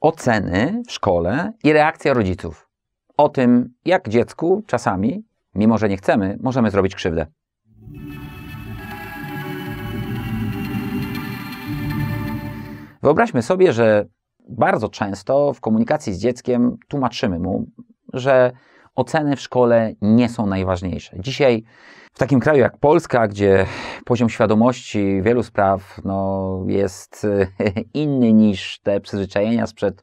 oceny w szkole i reakcja rodziców. O tym, jak dziecku czasami, mimo że nie chcemy, możemy zrobić krzywdę. Wyobraźmy sobie, że bardzo często w komunikacji z dzieckiem tłumaczymy mu, że oceny w szkole nie są najważniejsze. Dzisiaj w takim kraju jak Polska, gdzie poziom świadomości wielu spraw no, jest e, inny niż te przyzwyczajenia sprzed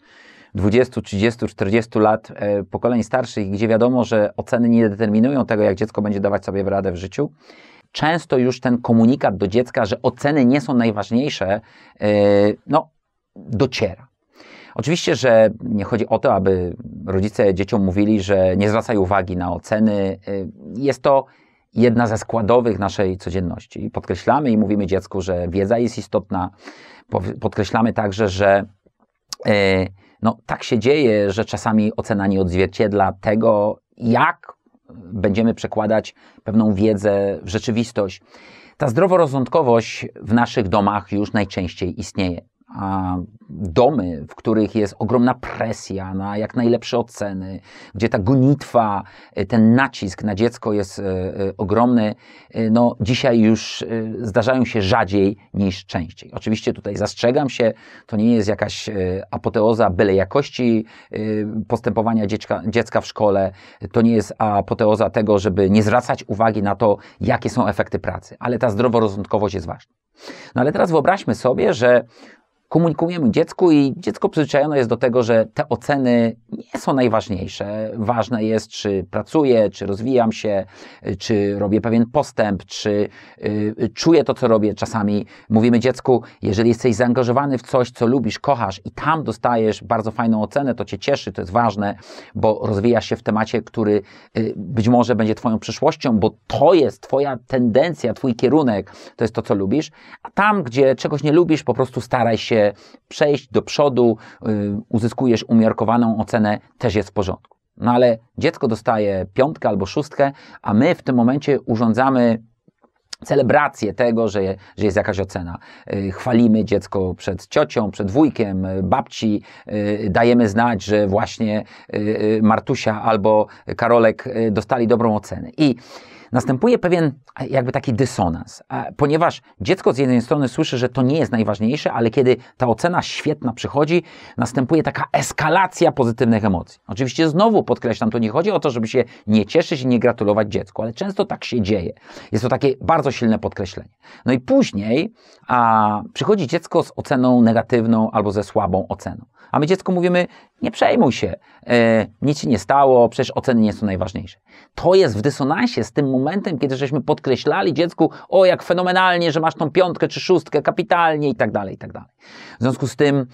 20, 30, 40 lat e, pokoleń starszych, gdzie wiadomo, że oceny nie determinują tego, jak dziecko będzie dawać sobie radę w życiu, często już ten komunikat do dziecka, że oceny nie są najważniejsze, e, no, dociera. Oczywiście, że nie chodzi o to, aby rodzice dzieciom mówili, że nie zwracają uwagi na oceny. Y, jest to jedna ze składowych naszej codzienności. Podkreślamy i mówimy dziecku, że wiedza jest istotna. Podkreślamy także, że y, no, tak się dzieje, że czasami ocena nie odzwierciedla tego, jak będziemy przekładać pewną wiedzę w rzeczywistość. Ta zdroworozsądkowość w naszych domach już najczęściej istnieje domy, w których jest ogromna presja na jak najlepsze oceny, gdzie ta gonitwa, e, ten nacisk na dziecko jest e, e, ogromny, no dzisiaj już zdarzają się rzadziej niż częściej. Oczywiście tutaj zastrzegam się, to nie jest jakaś apoteoza byle jakości postępowania dziecka, dziecka w szkole, to nie jest apoteoza tego, żeby nie zwracać uwagi na to, jakie są efekty pracy, ale ta zdroworozsądkowość jest ważna. No ale teraz wyobraźmy sobie, że komunikujemy dziecku i dziecko przyzwyczajone jest do tego, że te oceny nie są najważniejsze. Ważne jest, czy pracuję, czy rozwijam się, czy robię pewien postęp, czy y, czuję to, co robię. Czasami mówimy dziecku, jeżeli jesteś zaangażowany w coś, co lubisz, kochasz i tam dostajesz bardzo fajną ocenę, to cię cieszy, to jest ważne, bo rozwijasz się w temacie, który y, być może będzie twoją przyszłością, bo to jest twoja tendencja, twój kierunek, to jest to, co lubisz. A tam, gdzie czegoś nie lubisz, po prostu staraj się się przejść do przodu, y, uzyskujesz umiarkowaną ocenę, też jest w porządku. No ale dziecko dostaje piątkę albo szóstkę, a my w tym momencie urządzamy celebrację tego, że, że jest jakaś ocena. Y, chwalimy dziecko przed ciocią, przed wujkiem, y, babci, dajemy znać, że właśnie Martusia albo Karolek dostali dobrą ocenę. I następuje pewien e, jakby taki dysonans, e, ponieważ dziecko z jednej strony słyszy, że to nie jest najważniejsze, ale kiedy ta ocena świetna przychodzi, następuje taka eskalacja pozytywnych emocji. Oczywiście znowu podkreślam, to nie chodzi o to, żeby się nie cieszyć i nie gratulować dziecku, ale często tak się dzieje. Jest to takie bardzo silne podkreślenie. No i później a, przychodzi dziecko z oceną negatywną albo ze słabą oceną. A my dziecku mówimy, nie przejmuj się, e, nic się nie stało, przecież oceny nie są najważniejsze. To jest w dysonansie z tym momentem, kiedy żeśmy podkreślali dziecku, o jak fenomenalnie, że masz tą piątkę czy szóstkę, kapitalnie i tak dalej, i tak dalej. W związku z tym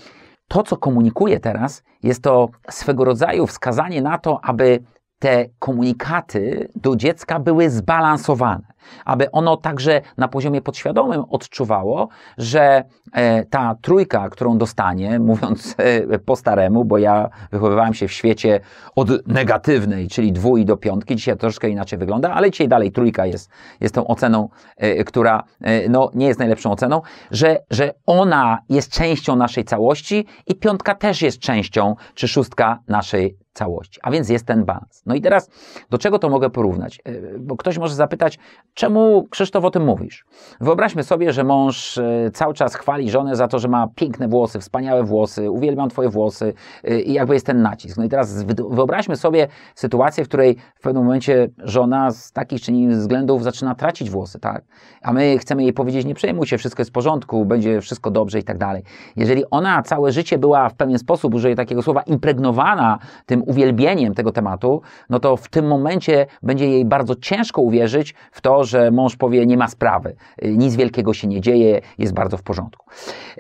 to, co komunikuję teraz, jest to swego rodzaju wskazanie na to, aby te komunikaty do dziecka były zbalansowane, aby ono także na poziomie podświadomym odczuwało, że e, ta trójka, którą dostanie, mówiąc e, po staremu, bo ja wychowywałem się w świecie od negatywnej, czyli dwój do piątki, dzisiaj troszkę inaczej wygląda, ale dzisiaj dalej trójka jest, jest tą oceną, e, która no, nie jest najlepszą oceną, że, że ona jest częścią naszej całości i piątka też jest częścią, czy szóstka naszej całości. A więc jest ten balans. No i teraz do czego to mogę porównać? E, bo ktoś może zapytać, czemu Krzysztof o tym mówisz? Wyobraźmy sobie, że mąż e, cały czas chwali żonę za to, że ma piękne włosy, wspaniałe włosy, uwielbiam twoje włosy e, i jakby jest ten nacisk. No i teraz wyobraźmy sobie sytuację, w której w pewnym momencie żona z takich czy innych względów zaczyna tracić włosy, tak? A my chcemy jej powiedzieć, nie przejmuj się, wszystko jest w porządku, będzie wszystko dobrze i tak dalej. Jeżeli ona całe życie była w pewien sposób, użyję takiego słowa, impregnowana tym uwielbieniem tego tematu, no to w tym momencie będzie jej bardzo ciężko uwierzyć w to, że mąż powie: Nie ma sprawy, y, nic wielkiego się nie dzieje, jest bardzo w porządku.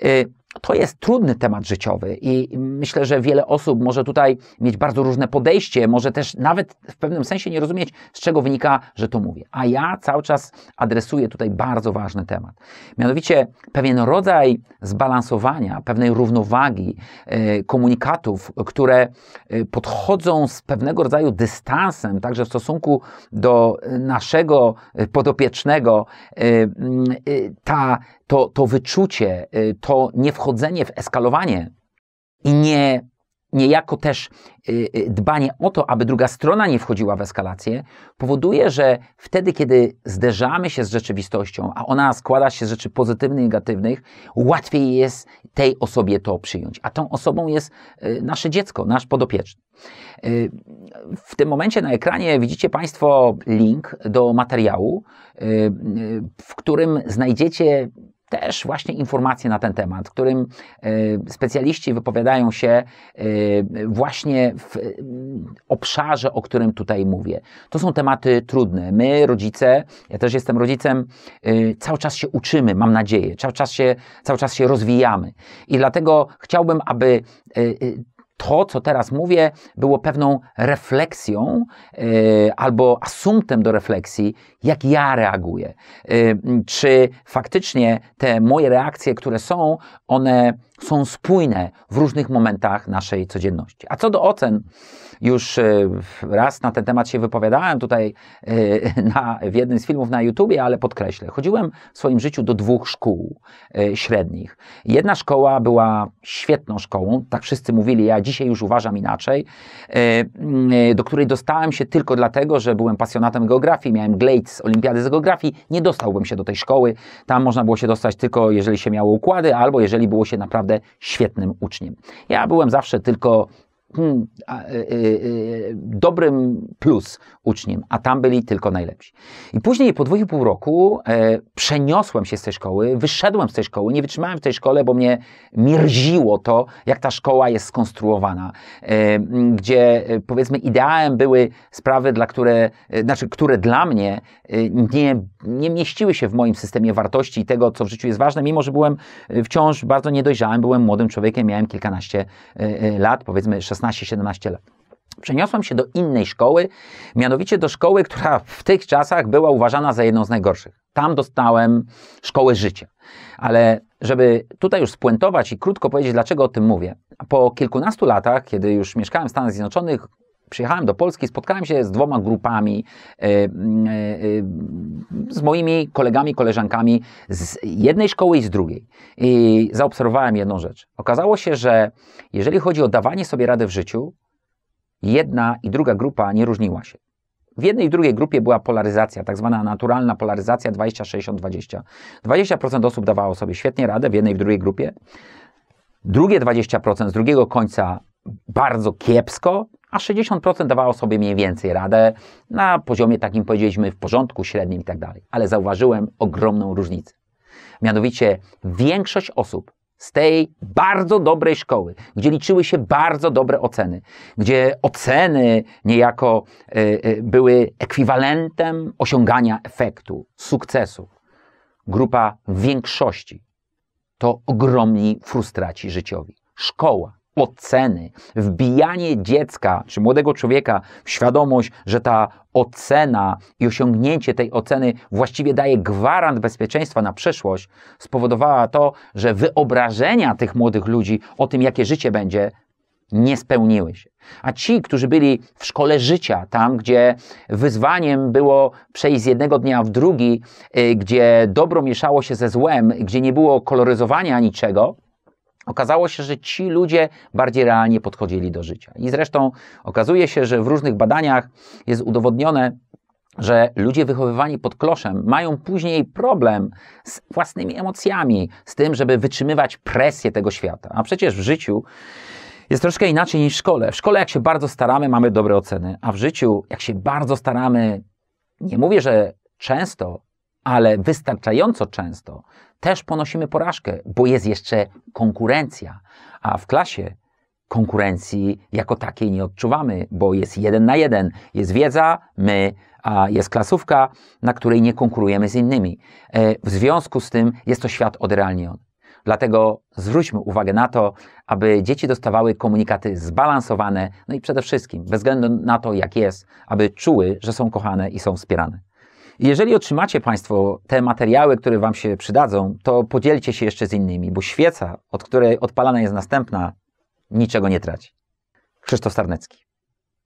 Y, to jest trudny temat życiowy i myślę, że wiele osób może tutaj mieć bardzo różne podejście, może też nawet w pewnym sensie nie rozumieć, z czego wynika, że to mówię. A ja cały czas adresuję tutaj bardzo ważny temat. Mianowicie pewien rodzaj zbalansowania, pewnej równowagi e, komunikatów, które e, podchodzą z pewnego rodzaju dystansem, także w stosunku do naszego e, podopiecznego, ta, to, to wyczucie, to nie wchodzenie w eskalowanie i nie, niejako też y, y, dbanie o to, aby druga strona nie wchodziła w eskalację, powoduje, że wtedy, kiedy zderzamy się z rzeczywistością, a ona składa się z rzeczy pozytywnych i negatywnych, łatwiej jest tej osobie to przyjąć. A tą osobą jest y, nasze dziecko, nasz podopieczny. W tym momencie na ekranie widzicie Państwo link do materiału, w którym znajdziecie też właśnie informacje na ten temat, którym e, specjaliści wypowiadają się e, właśnie w e, obszarze, o którym tutaj mówię. To są tematy trudne. My, rodzice, ja też jestem rodzicem, cały czas się uczymy, mam nadzieję, cały czas się, cały czas się rozwijamy. I dlatego chciałbym, aby to, co teraz mówię, było pewną refleksją e, albo asumptem do refleksji, jak ja reaguję. E, czy faktycznie te moje reakcje, które są, one są spójne w różnych momentach naszej codzienności. A co do ocen, już e, raz na ten temat się wypowiadałem tutaj e, na, w jednym z filmów na YouTubie, ale podkreślę, chodziłem w swoim życiu do dwóch szkół e, średnich. Jedna szkoła była świetną szkołą, tak wszyscy mówili, ja dzisiaj już uważam inaczej, do której dostałem się tylko dlatego, że byłem pasjonatem geografii, miałem Glades z Olimpiady z geografii, nie dostałbym się do tej szkoły, tam można było się dostać tylko jeżeli się miało układy, albo jeżeli było się naprawdę świetnym uczniem. Ja byłem zawsze tylko Hmm, e, e, e, dobrym plus uczniem, a tam byli tylko najlepsi. I później po dwóch i pół roku e, przeniosłem się z tej szkoły, wyszedłem z tej szkoły, nie wytrzymałem w tej szkole, bo mnie mierziło to, jak ta szkoła jest skonstruowana, e, gdzie powiedzmy ideałem były sprawy, dla które, e, znaczy, które dla mnie nie, nie mieściły się w moim systemie wartości i tego, co w życiu jest ważne, mimo że byłem wciąż bardzo niedojrzałem, byłem młodym człowiekiem, miałem kilkanaście lat, powiedzmy 16 16-17 lat. Przeniosłem się do innej szkoły, mianowicie do szkoły, która w tych czasach była uważana za jedną z najgorszych. Tam dostałem szkołę życia. Ale żeby tutaj już spuentować i krótko powiedzieć, dlaczego o tym mówię, po kilkunastu latach, kiedy już mieszkałem w Stanach Zjednoczonych, przyjechałem do Polski, spotkałem się z dwoma grupami, e, e, z moimi kolegami, koleżankami z jednej szkoły i z drugiej. I zaobserwowałem jedną rzecz. Okazało się, że jeżeli chodzi o dawanie sobie rady w życiu, jedna i druga grupa nie różniła się. W jednej i drugiej grupie była polaryzacja, tak zwana naturalna polaryzacja 20-60-20. 20% osób dawało sobie świetnie radę w jednej i drugiej grupie. Drugie 20% z drugiego końca bardzo kiepsko, a 60% dawało sobie mniej więcej radę na poziomie takim powiedzieliśmy w porządku, średnim i tak dalej. Ale zauważyłem ogromną różnicę. Mianowicie większość osób z tej bardzo dobrej szkoły, gdzie liczyły się bardzo dobre oceny, gdzie oceny niejako y, y, były ekwiwalentem osiągania efektu, sukcesu. Grupa większości to ogromni frustraci życiowi. Szkoła oceny, wbijanie dziecka czy młodego człowieka w świadomość, że ta ocena i osiągnięcie tej oceny właściwie daje gwarant bezpieczeństwa na przyszłość, spowodowała to, że wyobrażenia tych młodych ludzi o tym, jakie życie będzie, nie spełniły się. A ci, którzy byli w szkole życia, tam gdzie wyzwaniem było przejść z jednego dnia w drugi, y, gdzie dobro mieszało się ze złem, gdzie nie było koloryzowania niczego, Okazało się, że ci ludzie bardziej realnie podchodzili do życia. I zresztą okazuje się, że w różnych badaniach jest udowodnione, że ludzie wychowywani pod kloszem mają później problem z własnymi emocjami, z tym, żeby wytrzymywać presję tego świata. A przecież w życiu jest troszkę inaczej niż w szkole. W szkole, jak się bardzo staramy, mamy dobre oceny, a w życiu, jak się bardzo staramy, nie mówię, że często, ale wystarczająco często, też ponosimy porażkę, bo jest jeszcze konkurencja, a w klasie konkurencji jako takiej nie odczuwamy, bo jest jeden na jeden. Jest wiedza, my, a jest klasówka, na której nie konkurujemy z innymi. E, w związku z tym jest to świat odrealniony. Dlatego zwróćmy uwagę na to, aby dzieci dostawały komunikaty zbalansowane, no i przede wszystkim, bez względu na to, jak jest, aby czuły, że są kochane i są wspierane. Jeżeli otrzymacie Państwo te materiały, które Wam się przydadzą, to podzielcie się jeszcze z innymi, bo świeca, od której odpalana jest następna, niczego nie traci. Krzysztof Starnecki.